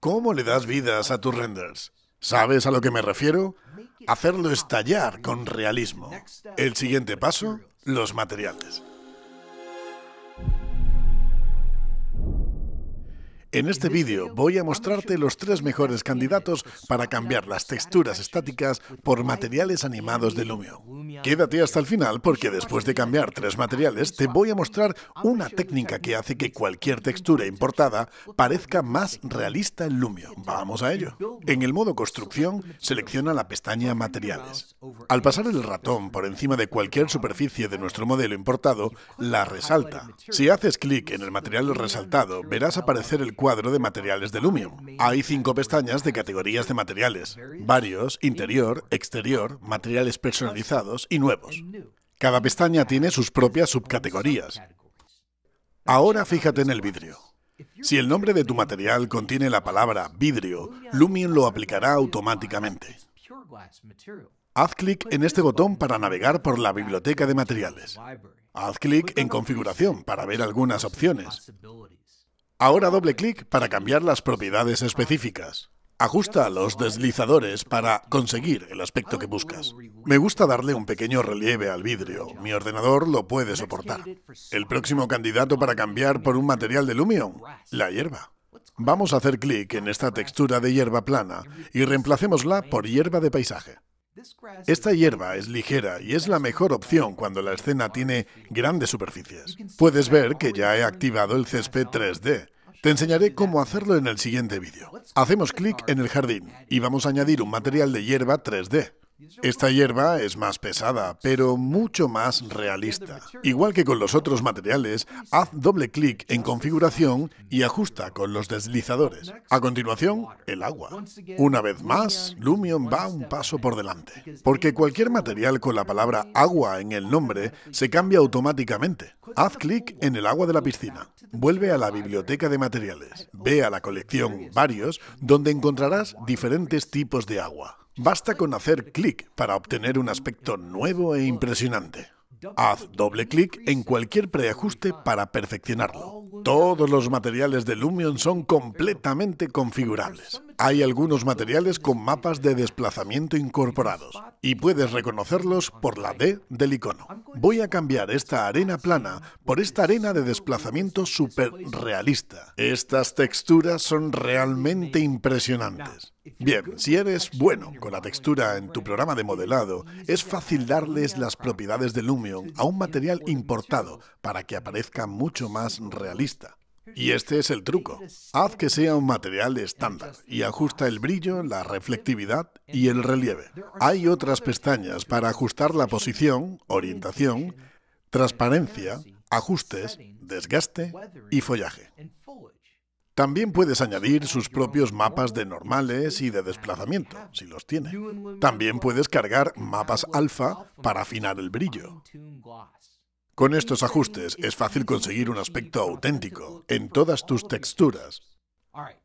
¿Cómo le das vidas a tus renders? ¿Sabes a lo que me refiero? Hacerlo estallar con realismo. El siguiente paso, los materiales. En este vídeo voy a mostrarte los tres mejores candidatos para cambiar las texturas estáticas por materiales animados de Lumio. Quédate hasta el final porque después de cambiar tres materiales te voy a mostrar una técnica que hace que cualquier textura importada parezca más realista en Lumio. Vamos a ello. En el modo construcción selecciona la pestaña materiales. Al pasar el ratón por encima de cualquier superficie de nuestro modelo importado, la resalta. Si haces clic en el material resaltado verás aparecer el cuadro de materiales de Lumion. Hay cinco pestañas de categorías de materiales, varios, interior, exterior, materiales personalizados y nuevos. Cada pestaña tiene sus propias subcategorías. Ahora fíjate en el vidrio. Si el nombre de tu material contiene la palabra vidrio, Lumion lo aplicará automáticamente. Haz clic en este botón para navegar por la biblioteca de materiales. Haz clic en configuración para ver algunas opciones. Ahora doble clic para cambiar las propiedades específicas. Ajusta los deslizadores para conseguir el aspecto que buscas. Me gusta darle un pequeño relieve al vidrio. Mi ordenador lo puede soportar. El próximo candidato para cambiar por un material de Lumion, la hierba. Vamos a hacer clic en esta textura de hierba plana y reemplacémosla por hierba de paisaje. Esta hierba es ligera y es la mejor opción cuando la escena tiene grandes superficies. Puedes ver que ya he activado el césped 3D. Te enseñaré cómo hacerlo en el siguiente vídeo. Hacemos clic en el jardín y vamos a añadir un material de hierba 3D. Esta hierba es más pesada, pero mucho más realista. Igual que con los otros materiales, haz doble clic en configuración y ajusta con los deslizadores. A continuación, el agua. Una vez más, Lumion va un paso por delante, porque cualquier material con la palabra agua en el nombre se cambia automáticamente. Haz clic en el agua de la piscina. Vuelve a la biblioteca de materiales. Ve a la colección Varios, donde encontrarás diferentes tipos de agua. Basta con hacer clic para obtener un aspecto nuevo e impresionante. Haz doble clic en cualquier preajuste para perfeccionarlo. Todos los materiales de Lumion son completamente configurables. Hay algunos materiales con mapas de desplazamiento incorporados y puedes reconocerlos por la D del icono. Voy a cambiar esta arena plana por esta arena de desplazamiento súper realista. Estas texturas son realmente impresionantes. Bien, si eres bueno con la textura en tu programa de modelado, es fácil darles las propiedades de Lumion a un material importado para que aparezca mucho más realista lista. Y este es el truco. Haz que sea un material estándar y ajusta el brillo, la reflectividad y el relieve. Hay otras pestañas para ajustar la posición, orientación, transparencia, ajustes, desgaste y follaje. También puedes añadir sus propios mapas de normales y de desplazamiento, si los tiene. También puedes cargar mapas alfa para afinar el brillo. Con estos ajustes es fácil conseguir un aspecto auténtico en todas tus texturas.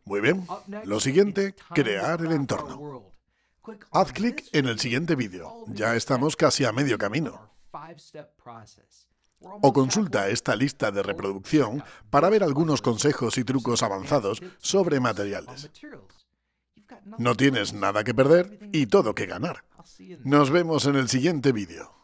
Muy bien. Lo siguiente, crear el entorno. Haz clic en el siguiente vídeo. Ya estamos casi a medio camino. O consulta esta lista de reproducción para ver algunos consejos y trucos avanzados sobre materiales. No tienes nada que perder y todo que ganar. Nos vemos en el siguiente vídeo.